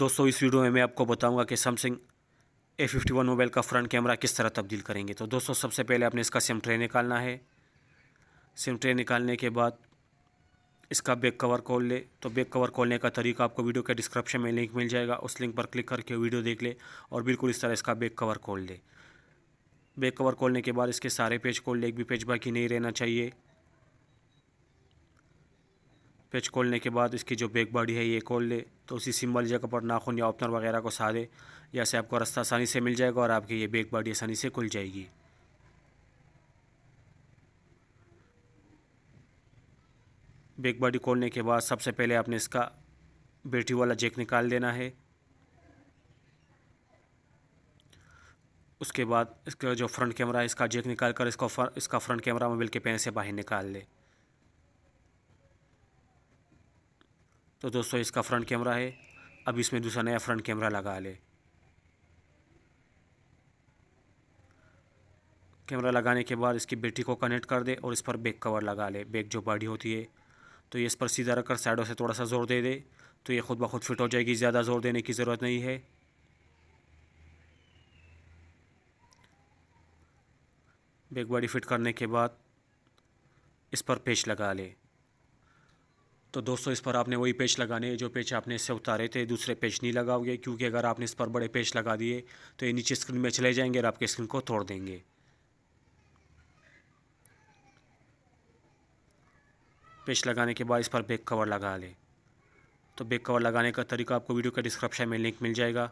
दोस्तों इस वीडियो में मैं आपको बताऊंगा कि Samsung A fifty one mobile का फ्रंट कैमरा किस तरह तब्दील करेंगे तो दोस्तों सबसे पहले आपने इसका सिम ट्रे निकालना है सिम ट्रे निकालने के बाद इसका बैक कवर खोल ले तो बैक कवर खोलने का तरीका आपको वीडियो के डिस्क्रिप्शन में लिंक मिल जाएगा उस लिंक पर क्लिक करके वीडियो देख ले और बिल्कुल इस तरह इसका बैक कवर खोल ले बैक कवर खोलने के बाद इसके सारे पेज खोल ले एक भी पेज बाकी नहीं रहना चाहिए पेच खोलने के बाद इसकी जो बैक बॉडी है ये खोल ले तो उसी सिंबल जगह पर नाखून या ओपनर वगैरह को साधे या से आपको रास्ता आसानी से मिल जाएगा और आपकी ये बैक बॉडी आसानी से खुल जाएगी बैक बॉडी खोलने के बाद सबसे पहले आपने इसका बैटरी वाला जेक निकाल देना है उसके बाद इसका जो फ्रंट कैमरा है इसका जेक निकाल कर इसको फर, इसका फ्रंट कैमरा मोबाइल के पेन से बाहर निकाल ले तो दोस्तों इसका फ्रंट कैमरा है अब इसमें दूसरा नया फ्रंट कैमरा लगा ले कैमरा लगाने के बाद इसकी बैटरी को कनेक्ट कर दे और इस पर बैक कवर लगा ले बैक जो बॉडी होती है तो ये इस पर सीधा रखकर साइडों से थोड़ा सा ज़ोर दे दे तो ये खुद ब खुद फिट हो जाएगी ज़्यादा ज़ोर देने की ज़रूरत नहीं है बैक बॉडी फिट करने के बाद इस पर पेच लगा ले तो दोस्तों इस पर आपने वही पेच लगाने जो पेच आपने इससे उतारे थे दूसरे पेच नहीं लगाओगे क्योंकि अगर आपने इस पर बड़े पेच लगा दिए तो ये नीचे स्क्रीन में चले जाएंगे और आपके स्क्रीन को तोड़ देंगे पेच लगाने के बाद इस पर बैक कवर लगा लें तो बैक कवर लगाने का तरीका आपको वीडियो का डिस्क्रिप्शन में लिंक मिल जाएगा